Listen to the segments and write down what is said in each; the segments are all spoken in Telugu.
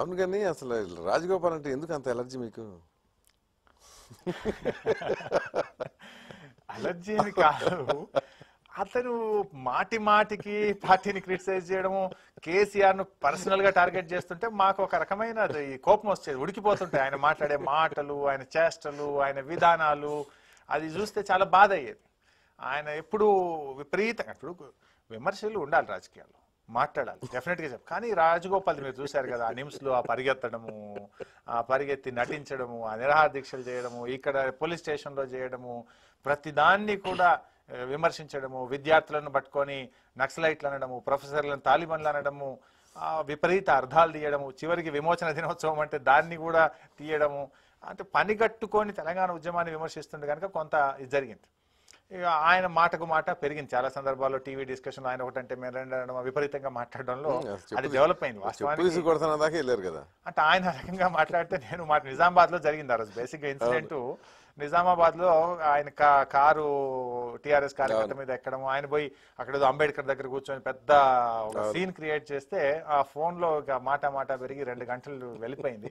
అవును కానీ అసలు రాజగోపాల్ అంటే ఎందుకు అంత ఎలర్జీ మీకు అలర్జీ అని కాదు అతను మాటి మాటికి పార్టీని క్రిటిసైజ్ చేయడము కేసీఆర్ ను పర్సనల్ గా టార్గెట్ చేస్తుంటే మాకు ఒక రకమైన కోపం వచ్చేది ఉడికిపోతుంటాయి ఆయన మాట్లాడే మాటలు ఆయన చేష్టలు ఆయన విధానాలు అది చూస్తే చాలా బాధ అయ్యేది ఆయన ఎప్పుడు విపరీతంగా ఇప్పుడు విమర్శలు ఉండాలి రాజకీయాల్లో మాట్లాడాలి డెఫినెట్గా చెప్పు కానీ రాజగోపాల్ మీరు చూశారు కదా ఆ నిమ్స్లో ఆ పరిగెత్తడము ఆ పరిగెత్తి నటించడము ఆ నిరాహార దీక్షలు చేయడము ఇక్కడ పోలీస్ స్టేషన్లో చేయడము ప్రతిదాన్ని కూడా విమర్శించడము విద్యార్థులను పట్టుకొని నక్సలైట్లు అనడము ప్రొఫెసర్లను తాలిబన్లు అనడము విపరీత అర్థాలు తీయడము చివరికి విమోచన దినోత్సవం అంటే దాన్ని కూడా తీయడము అంటే పని కట్టుకొని తెలంగాణ ఉద్యమాన్ని విమర్శిస్తుండే కనుక కొంత ఇది జరిగింది ఇక ఆయన మాటకు మాట పెరిగింది చాలా సందర్భాల్లో టీవీ డిస్కషన్ ఆయన ఒకటంటే మేము రెండు విపరీతంగా మాట్లాడడంలో అది డెవలప్ అయింది వాస్తవానికి కదా అంటే ఆయన రకంగా మాట్లాడితే నేను మాట నిజామాబాద్ లో జరిగింది ఆ రోజు బేసిక్ ఇన్సిడెంట్ నిజామాబాద్ లో ఆయన కారు టిఆర్ఎస్ కార్యకర్త మీద ఎక్కడము ఆయన పోయి అక్కడ అంబేద్కర్ దగ్గర కూర్చొని పెద్ద సీన్ క్రియేట్ చేస్తే ఆ ఫోన్ లో ఇక మాట మాట పెరిగి రెండు గంటలు వెళ్ళిపోయింది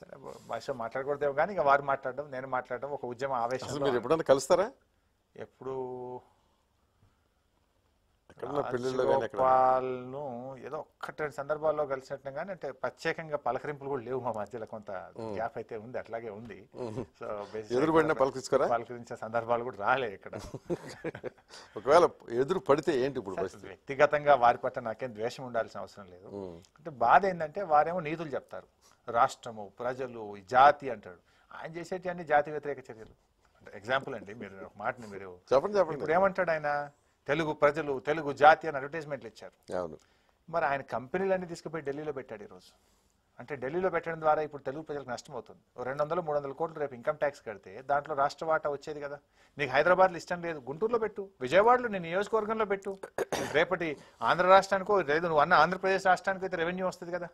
సరే భాష మాట్లాడకూడదేమో కానీ ఇక వారు మాట్లాడడం నేను మాట్లాడడం ఒక ఉద్యమ ఆవేశం కలుస్తారా ఎప్పుడు పాలను ఏదో ఒక్కటి రెండు సందర్భాల్లో కలిసినట్టు కానీ అంటే ప్రత్యేకంగా పలకరింపులు కూడా లేవు మా మధ్యలో కొంత గ్యాప్ అయితే ఉంది అట్లాగే ఉంది సో పలకరించుకోరా పలకరించే సందర్భాలు కూడా రాలే ఇక్కడ ఒకవేళ ఎదురు పడితే ఏంటి ఇప్పుడు వ్యక్తిగతంగా వారి పట్ల నాకేం ద్వేషం ఉండాల్సిన అవసరం లేదు అంటే బాధ ఏంటంటే వారేమో నీతులు చెప్తారు రాష్ట్రము ప్రజలు జాతి అంటాడు ఆయన చేసేటి అన్ని జాతి వ్యతిరేక చర్యలు అంటే ఎగ్జాంపుల్ అండి మీరు ఒక మాటని మీరు చెప్పండి చెప్పండి ఇప్పుడు ఏమంటాడు ఆయన తెలుగు ప్రజలు తెలుగు జాతి అని అడ్వర్టైజ్మెంట్లు ఇచ్చారు అవును మరి ఆయన కంపెనీలన్నీ తీసుకుపోయి ఢిల్లీలో పెట్టాడు ఈరోజు అంటే ఢిల్లీలో పెట్టడం ద్వారా ఇప్పుడు తెలుగు ప్రజలకు నష్టం అవుతుంది రెండు వందలు మూడు వందల కోట్లు రేపు ఇన్కమ్ ట్యాక్స్ కడితే దాంట్లో రాష్ట్ర వాటా వచ్చేది కదా నీకు హైదరాబాద్లో ఇష్టం లేదు గుంటూరులో పెట్టు విజయవాడలో నీ నియోజకవర్గంలో పెట్టు రేపటి ఆంధ్ర రాష్ట్రానికో లేదు నువ్వు అన్న ఆంధ్రప్రదేశ్ రాష్ట్రానికి అయితే రెవెన్యూ వస్తుంది కదా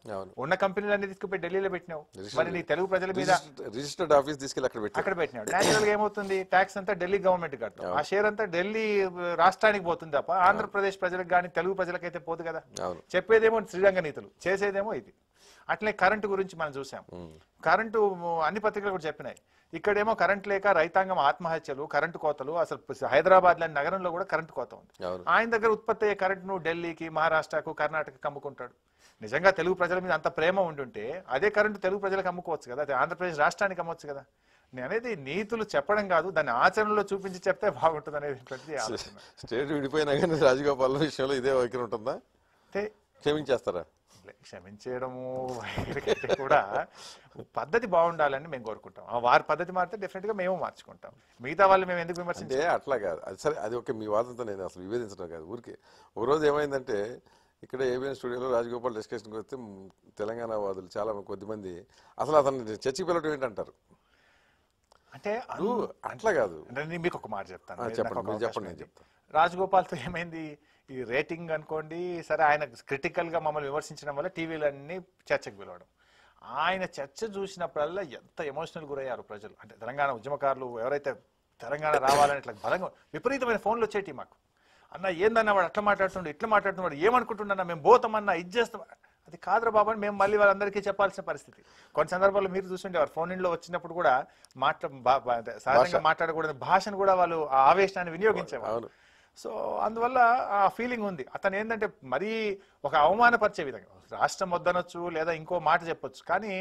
ఉన్న కంపెనీలు అన్ని తీసుకుపోయి ఢిల్లీలో పెట్టినావు మరి నీ తెలుగు ప్రజల మీద రిజిస్టర్డ్ ఆఫీస్ తీసుకెళ్ళి అక్కడ అక్కడ పెట్టినావు న్యాచురల్ గా ఏమవుతుంది ట్యాక్స్ అంతా ఢిల్లీ గవర్నమెంట్ కడతాం ఆ షేర్ అంతా ఢిల్లీ రాష్ట్రానికి పోతుంది తప్ప ఆంధ్రప్రదేశ్ ప్రజలకు కానీ తెలుగు ప్రజలకైతే పోదు కదా చెప్పేదేమో శ్రీరంగ నీతులు చేసేదేమో ఇది అట్లే కరెంటు గురించి మనం చూసాం కరెంటు అన్ని పత్రికలు కూడా చెప్పినాయి ఇక్కడేమో కరెంట్ లేక రైతాంగం ఆత్మహత్యలు కరెంటు కోతలు అసలు హైదరాబాద్ లాంటి నగరంలో కూడా కరెంటు కోత ఉంది ఆయన దగ్గర ఉత్పత్తి అయ్యే కరెంటును ఢిల్లీకి మహారాష్ట్రకు కర్ణాటకకి అమ్ముకుంటాడు నిజంగా తెలుగు ప్రజల మీద అంత ప్రేమ ఉండుంటే అదే కరెంటు తెలుగు ప్రజలకు అమ్ముకోవచ్చు కదా అదే ఆంధ్రప్రదేశ్ రాష్ట్రానికి అమ్మవచ్చు కదా అనేది నీతులు చెప్పడం కాదు దాన్ని ఆచరణలో చూపించి చెప్తే బాగుంటుంది అనేది స్టేట్ విడిపోయినా కానీ రాజగోపాల్ విషయంలో ఇదే వైఖరి ఉంటుందా క్షమించేస్తారా క్షమించేయడము ఎక్కడికైతే కూడా పద్ధతి బాగుండాలని మేము కోరుకుంటాం వారి పద్ధతి మారితే గా మేము మార్చుకుంటాం మిగతా వాళ్ళు మేము ఎందుకు విమర్శించే అట్లా కాదు అది సరే అది ఒక మీ వాదంతో నేను అసలు విభేదించడం కాదు ఊరికే ఒక రోజు ఏమైందంటే ఇక్కడ ఏబిఎన్ స్టూడియోలో రాజగోపాల్ డిస్కషన్ వస్తే తెలంగాణ వాదులు చాలా కొద్దిమంది అసలు అతను చర్చి పిల్లడం ఏంటంటారు అంటే అట్లా కాదు మీకు ఒక మాట చెప్తాను చెప్పండి చెప్పండి నేను చెప్తాను రాజగోపాల్తో ఏమైంది ఈ రేటింగ్ అనుకోండి సరే ఆయన క్రిటికల్గా మమ్మల్ని విమర్శించడం వల్ల టీవీలన్నీ చర్చకు పిలవడం ఆయన చర్చ చూసినప్పుడల్లా ఎంత ఎమోషనల్ గురయ్యారు ప్రజలు అంటే తెలంగాణ ఉద్యమకారులు ఎవరైతే తెలంగాణ రావాలని ఇట్లా బలంగా విపరీతమైన ఫోన్లు వచ్చేటి మాకు అన్న ఏందన్న వాడు అట్లా మాట్లాడుతున్నాడు ఇట్లా మాట్లాడుతున్నాడు ఏమనుకుంటున్నా మేము పోతామన్నా ఇది చేస్తాం అది కాదురా బాబు అని మేము మళ్ళీ వాళ్ళందరికీ చెప్పాల్సిన పరిస్థితి కొన్ని సందర్భాల్లో మీరు చూసుంటే వారు ఫోన్ ఇంట్లో వచ్చినప్పుడు కూడా మాట్లా సహజంగా మాట్లాడకూడదు భాషను కూడా వాళ్ళు ఆవేశాన్ని వినియోగించేవాళ్ళు సో అందువల్ల ఆ ఫీలింగ్ ఉంది అతను ఏంటంటే మరీ ఒక అవమానపరిచే విధంగా రాష్ట్రం వద్దనొచ్చు లేదా ఇంకో మాట చెప్పొచ్చు కానీ